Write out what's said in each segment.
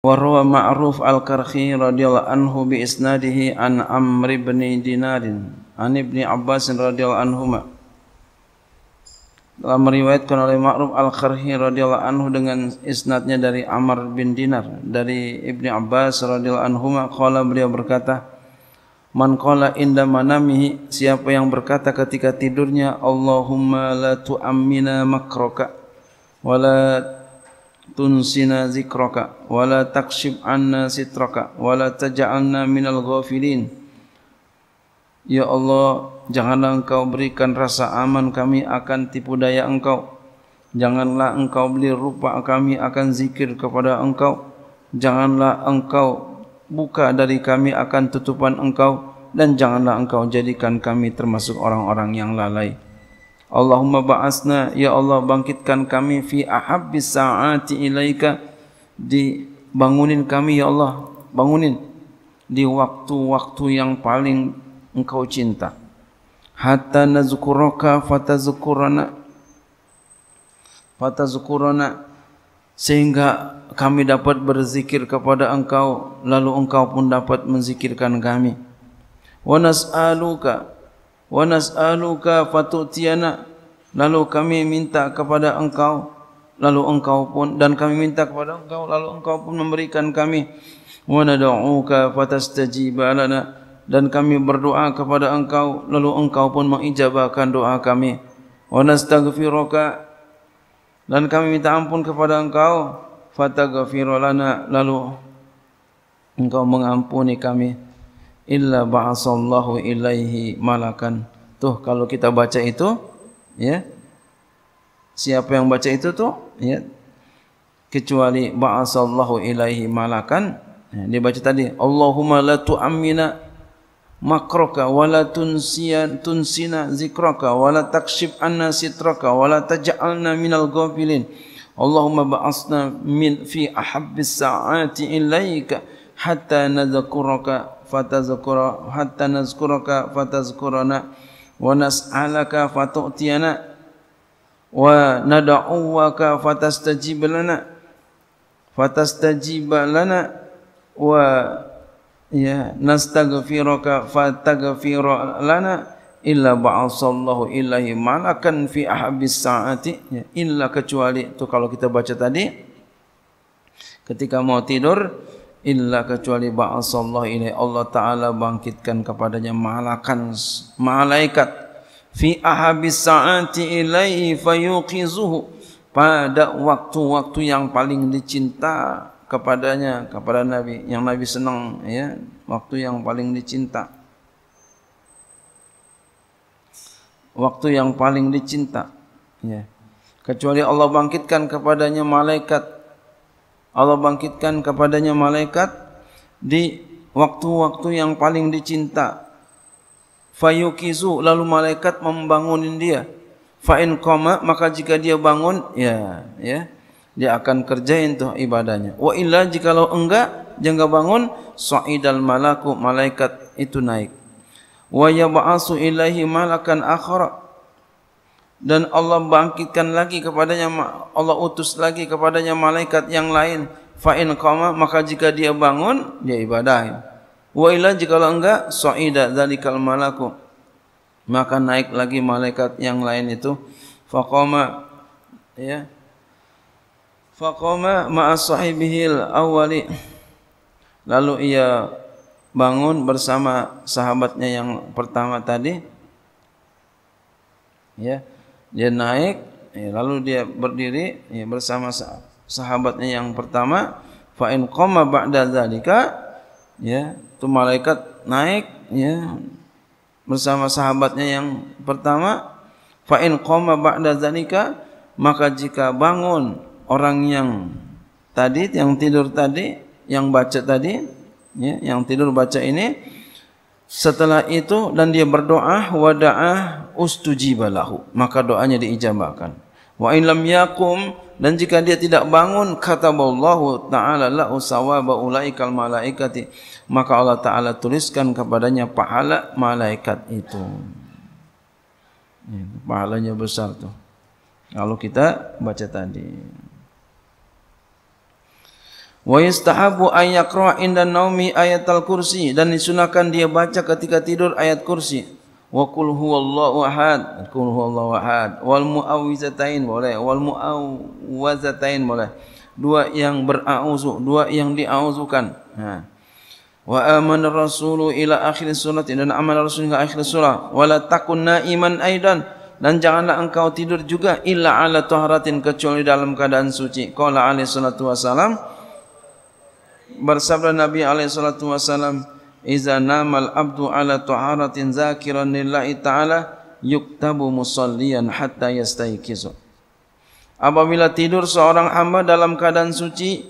وروى معروف الكرخي رضي الله عنه بإسناده عن عمرو بن دينار عن ابن عباس رضي الله عنهما telah meriwayatkan oleh Ma'ruf Al-Kharhi radhiyallahu anhu dengan isnadnya dari Amr bin Dinar dari Ibni Abbas radhiyallahu anhu qala beliau berkata Man qala inda manamihi siapa yang berkata ketika tidurnya Allahumma la tu'ammina makroka wa la tunsina zikraka wala takshib anna sitraka wala taj'alna minal ghafilin ya allah janganlah engkau berikan rasa aman kami akan tipu daya engkau janganlah engkau beli rupa kami akan zikir kepada engkau janganlah engkau buka dari kami akan tutupan engkau dan janganlah engkau jadikan kami termasuk orang-orang yang lalai Allahumma ba'asna ya Allah bangkitkan kami fi ahabbis saati ilaika di bangunin kami ya Allah bangunin di waktu-waktu yang paling engkau cinta hatta nazkuraka fatazkurana fatazkurana sehingga kami dapat berzikir kepada engkau lalu engkau pun dapat menzikirkan kami wa nas'aluka wa nas'aluka fatutiyana lalu kami minta kepada engkau lalu engkau pun dan kami minta kepada engkau lalu engkau pun memberikan kami wa nad'uka fatastajib dan kami berdoa kepada engkau lalu engkau pun mengijabahkan doa kami wa dan kami minta ampun kepada engkau fataghfir lalu engkau mengampuni kami illa ba'asallahu ilaihi malakan tuh kalau kita baca itu ya siapa yang baca itu tu ya kecuali ba'asallahu ilaihi malakan ya, dia baca tadi Allahumma la tu'amina makroka wala tunsiya tunsina zikroka wala takshif anna sitroka wala taj'alna minal ghafilin Allahumma ba'asna min fi ahabbis sa'ati ilaika hatta nadhkuraka fatazkura hatta nadhkuraka fatazkurana wa nas'alaka fatu'tiyana wa nada'uwaka fatastajib lana fatastajib lana wa ya nastaghfiruka fataghfir lana illa ba'asallahu ilahi malakan fi ahabis saati ya, illa kecuali itu kalau kita baca tadi ketika mau tidur illa kecuali ba'asallahu ilaihi Allah taala bangkitkan kepadanya malaikat malaikat fi ahabis saati ilaihi fayuqizuhu pada waktu-waktu yang paling dicinta kepadanya kepada nabi yang nabi senang ya waktu yang paling dicinta waktu yang paling dicinta ya kecuali Allah bangkitkan kepadanya malaikat Allah bangkitkan kepadanya malaikat di waktu-waktu yang paling dicinta. Fayukizu lalu malaikat membangunin dia. Fa in qama maka jika dia bangun ya ya dia akan kerjain tuh ibadahnya. Wa illa lo enggak jangan enggak bangun sa'idal malaku malaikat itu naik. Wa yab'asu ilaihi malakan akhara dan Allah bangkitkan lagi kepadanya Allah utus lagi kepadanya malaikat yang lain fa in qama maka jika dia bangun dia ibadah wa illa jika enggak sa'ida zalikal malaku maka naik lagi malaikat yang lain itu fa qama ya fa qama ma'a sahibihil awwali lalu ia bangun bersama sahabatnya yang pertama tadi ya yeah dia naik ya, lalu dia berdiri ya, bersama sahabatnya yang pertama Fa'in koma, qama ba'da ya tu malaikat naik ya bersama sahabatnya yang pertama Fa'in koma, qama ba'da maka jika bangun orang yang tadi yang tidur tadi yang baca tadi ya yang tidur baca ini setelah itu dan dia berdoa wada'ah ustujibalahu maka doanya diijabahkan wa in lam yaqum dan jika dia tidak bangun kata Allah taala la usawaba ulaikal malaikati maka Allah taala tuliskan kepadanya pahala malaikat itu pahalanya besar tuh kalau kita baca tadi Wa yastahabu an yaqra'a inda naumi ayat al-kursi dan disunahkan dia baca ketika tidur ayat kursi wa qul huwallahu ahad qul huwallahu ahad wal muawwizatain boleh wal muawwazatain boleh dua yang berauzu dua yang diauzukan ha wa amana rasulu ila akhir surah dan amal rasul ke akhir surah wala takun naiman aidan dan janganlah engkau tidur juga illa ala taharatin kecuali dalam keadaan suci qala alaihi salatu wasalam bersabda nabi alaihi salatu wasalam Iza namal abdu ala tuharatin zakiran lillahi ta'ala Yuktabu musallian hatta yastaikizu Apabila tidur seorang hamba dalam keadaan suci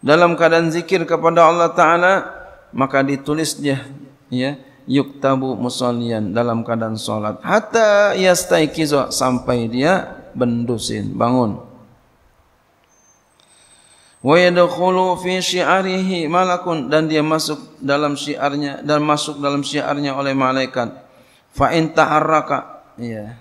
Dalam keadaan zikir kepada Allah Ta'ala Maka ditulis dia ya, Yuktabu musallian dalam keadaan solat Hatta yastaikizu Sampai dia bendusin, bangun wa yadkhulu fi syi'arihi malakun dan dia masuk dalam syiarnya dan masuk dalam syiarnya oleh malaikat fa in taharraka ya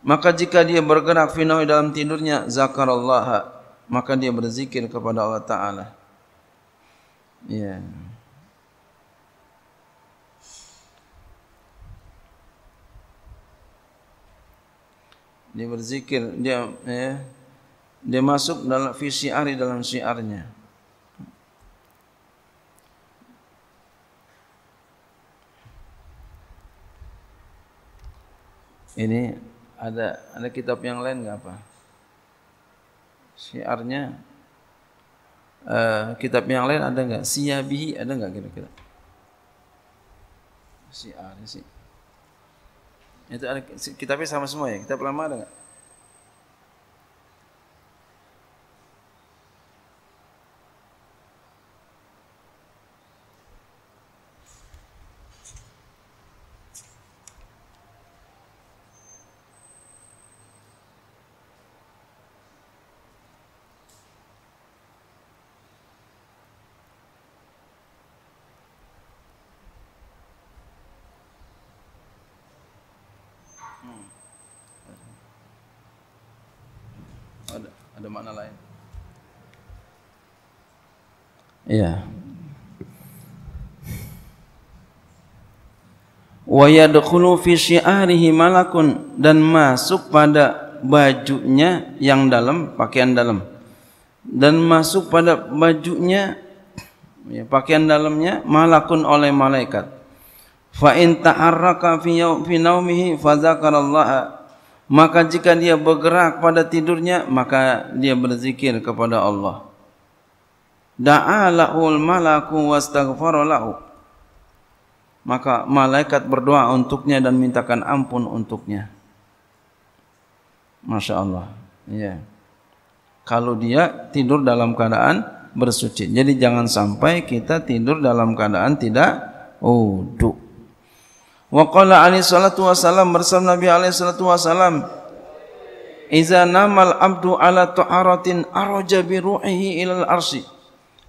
maka jika dia bergerak finoi dalam tidurnya zakarallah maka dia berzikir kepada Allah taala ya dia berzikir dia ya dia masuk dalam visi ari dalam siarnya. ini ada ada kitab yang lain nggak apa siarnya uh, eh, kitab yang lain ada nggak siyabihi ada nggak kira-kira siar sih itu ada kitabnya sama semua ya kitab lama ada nggak ada makna lain. Ya. Wa yadkhulu fi syi'arihi malakun dan masuk pada bajunya yang dalam, pakaian dalam. Dan masuk pada bajunya ya, pakaian dalamnya malakun oleh malaikat. Fa in ta'arraka fi naumihi fa zakarallaha maka jika dia bergerak pada tidurnya maka dia berzikir kepada Allah da'alahul malaku wastaghfar lahu maka malaikat berdoa untuknya dan mintakan ampun untuknya Masya Allah ya. kalau dia tidur dalam keadaan bersuci jadi jangan sampai kita tidur dalam keadaan tidak uduk Wa qala alaihi salatu wasalam bersama Nabi alaihi salatu wasalam Iza namal abdu ala tu'aratin aroja bi ruhihi ilal arsi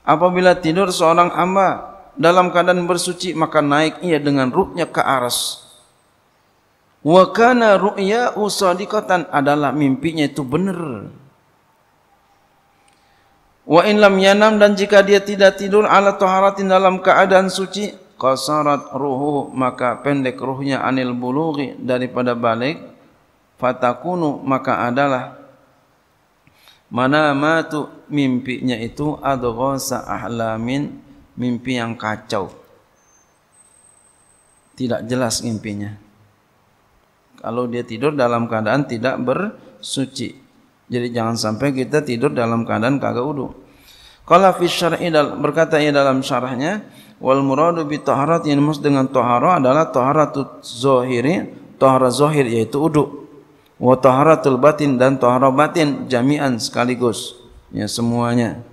Apabila tidur seorang hamba dalam keadaan bersuci maka naik ia dengan ruhnya ke aras Wa kana ru'ya usadikatan adalah mimpinya itu benar Wa in lam yanam dan jika dia tidak tidur ala tuharatin dalam keadaan suci qasarat ruhu maka pendek ruhnya anil bulughi daripada balik fatakunu maka adalah mana matu mimpinya itu adghasa ahlamin mimpi yang kacau tidak jelas mimpinya kalau dia tidur dalam keadaan tidak bersuci jadi jangan sampai kita tidur dalam keadaan kagak uduk Qala fi syar'i berkata ia dalam syarahnya wal muradu bi taharat yang dimaksud dengan tahara adalah taharatu zahiri, tahara zahir yaitu wudu. Wa taharatul batin dan tahara batin jami'an sekaligus ya semuanya.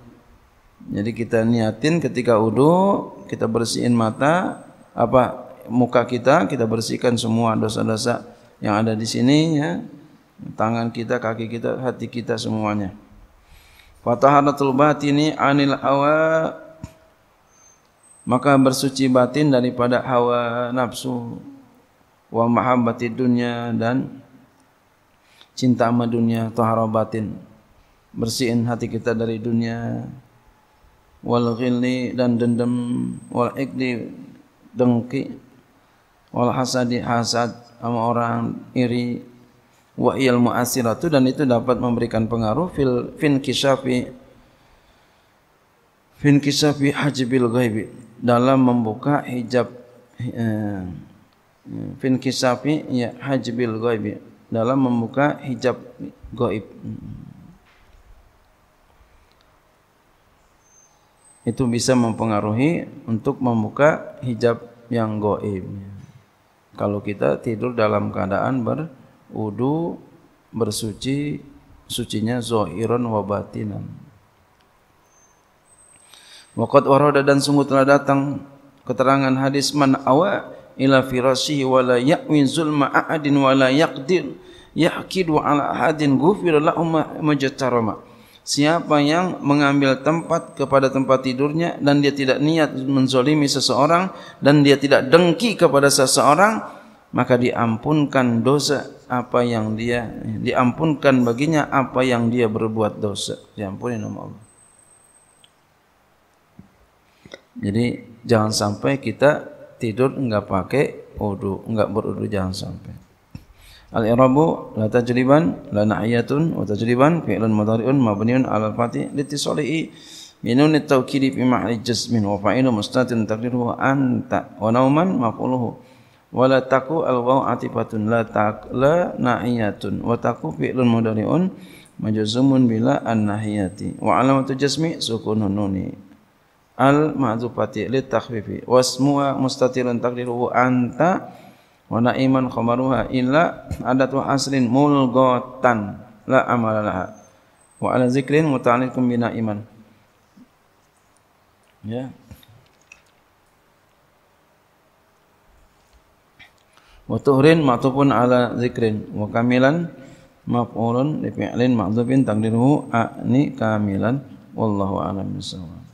Jadi kita niatin ketika wudu kita bersihin mata apa muka kita kita bersihkan semua dosa-dosa yang ada di sini ya tangan kita kaki kita hati kita semuanya Fatahanatul batini anil hawa maka bersuci batin daripada hawa nafsu wa mahabbati dunia dan cinta sama dunia tahara batin bersihin hati kita dari dunia wal ghilli dan dendam wal ikli dengki wal hasadi hasad sama orang iri wa iyal mu'asiratu dan itu dapat memberikan pengaruh fil fin kisafi fin kisafi hajibil ghaibi dalam membuka hijab eh, eh, fin kisafi ya hajibil ghaibi dalam membuka hijab gaib itu bisa mempengaruhi untuk membuka hijab yang gaib kalau kita tidur dalam keadaan ber, wudu bersuci sucinya zahiran wa batinan waqad warada dan sungguh telah datang keterangan hadis man awa ila firasihi wa la ya'win zulma ahadin wa la yaqdir yahkidu ala hadin ghufir lahu majtarama Siapa yang mengambil tempat kepada tempat tidurnya dan dia tidak niat menzolimi seseorang dan dia tidak dengki kepada seseorang maka diampunkan dosa apa yang dia diampunkan baginya apa yang dia berbuat dosa diampuni nama Allah jadi jangan sampai kita tidur enggak pakai wudu enggak berwudu jangan sampai al irabu la tajriban la na'iyatun wa tajriban fi'lun mudhari'un mabniun 'ala al-fatih litisalihi minun at-tawkid fi ma'ri jasmin wa fa'ilu mustatirun taqdiruhu anta wa nauman maf'uluhu wala taku al wau atifatun la tak la naiyatun wa taku fi'lun mudari'un majzumun bila an nahiyati wa alamatu jasmi sukunun nuni al mahdzufati li takhfifi wasmu mustatirun taqdiruhu anta wa naiman khamaruha illa adatu aslin mulgotan la amalalaha wa ala zikrin muta'alliqun bina iman ya yeah. wa tuhrin ma'tufun ala zikrin wa kamilan maf'ulun li fi'lin ma'dhufin taqdiruhu ani kamilan wallahu a'lam bissawab